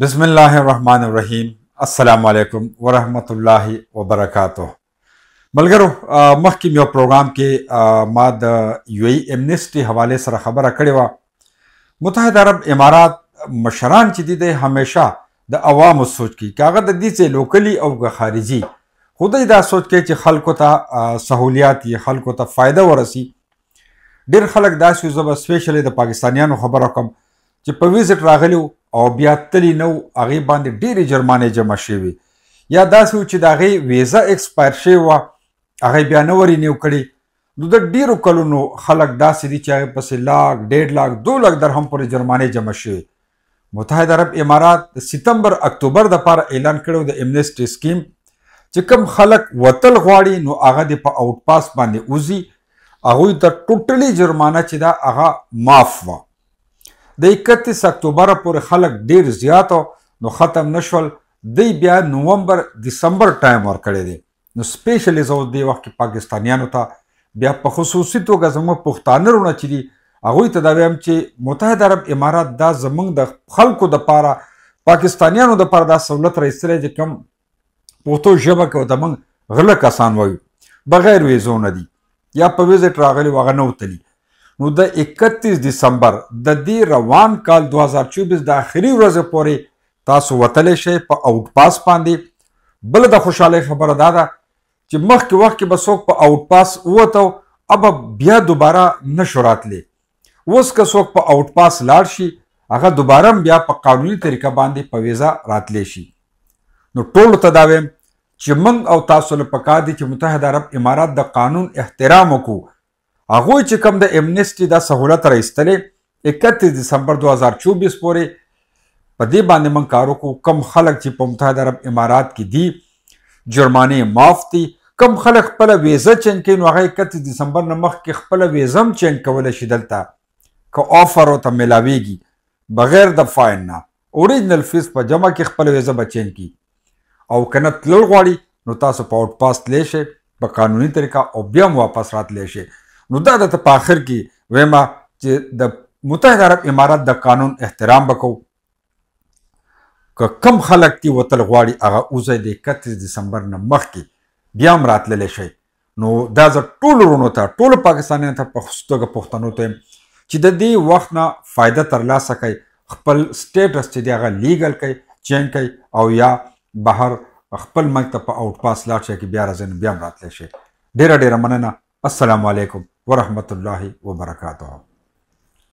बिसमीम अल्लाम वरहमल वबरक मलगरो मखकिम یو پروګرام کې ما د یو ای امنسټي حواله سره خبره کړې و متحده عرب امارات مشران چې دي همیشه د عوامو سوچ کې کاغه د دې چې لوکلی او خارجي خدای دا سوچ کې چې خلکو ته سہولیات یې خلکو ته فائدہ ورسی ډیر خلک دا سوزو سپیشلی د پاکستانیانو خبره کوم چې په ویزټ راغلیو او بیا تلی نو هغه باندې ډېری جرمانه جمع شوي یا داسې چې د هغه ویزا ایکسپایر شوی و هغه بیا نه وري نیو کړي نو د ډیرو کلونو خلک داسې دي چې هغه پسې لاک ډېر لاک دو لاک درهم پورې جرمانه جمع شوي متحده عرب امارات د سپتمبر اکتوبر د لپاره اعلان کړو د امنیسټي سکیم چې کم خلک وتل غواړي نو هغه د په پا آوټ پاس باندې اوزي هغه د ټوټلي جرمانه چې دا هغه معاف و د 31 اکتوبر پورې خلک ډیر زیات نو ختم نشول دی بیا نوومبر دسمبر ټایم ورکړی دی نو سپیشلی زو دی وخت پاکستانیانو ته بیا په خصوصي توګه زموږ پښتانه رونه چي دي هغه ته دا ویم چې متحده عرب امارات دا زمنګ د خلکو د پاره پاکستانیانو د پاره دا سہولت رئیسره چې کوم پورتو ژبه کې د من غله کسان وایو بغیر ویزو نه دي یا په ویزه راغلي وغه نه وتلی نو د 31 دسمبر د دې روان کال 2024 د اخري ورځې پورې تاسو وتلې شئ په آوټ پاس باندې بل د خوشاله خبره دا ده چې مخکې وخت کې بسوک په آوټ پاس وته اب بیا دوباره نشو راتلې اوس که څوک په آوټ پاس لاړ شي هغه دوباره بیا په قانوني طریقه باندې په ویزا راتلې شي نو ټول ته دا وایم چې موږ او تاسو لپاره پکار دي چې متحده عرب امارات د قانون احترام وکړو هغه چې کوم د امنیسټي د سہولت راستلې 31 دسمبر 2024 پورې په دې باندې من کارو کو کم خلک چې په متحده عرب امارات کې دي جرمانه معاف دي کم خلک خپل ویزه چین کین نو هغه 31 دسمبر نه مخکې خپل ویزم چین کول شي دلته که آفر او ته ملاويږي بغیر د فاین نه اوریجنل فیس په جمع کې خپل ویزه بچین کی او کنه تلل غواړي نو تاسو په آوټ پاس لې شي په قانوني طریقه او بیا واپس راتلې شي نو دا د په اخر کې ویما چې د متحده عرب امارات د قانون احترام وکاو که کم خلک تی وتل غواړي هغه اوسه د 31 دسمبر نه مخکې بیا هم راتللی شي نو دا ز ټول ورونو ته ټول پاکستانیان ته په خوستوګه پښتنو ته چې د دې وخت نه فائدہ ترلاسه کړي خپل سټیټس چې دغه لیګل کوي چینج کوي او یا بهر خپل مکتب په آوټ پاس لاړ شي کې بیا راځي بیا راتلی شي ډیره ډیره مننه السلام علیکم ورحمۃ اللہ وبرکاتہ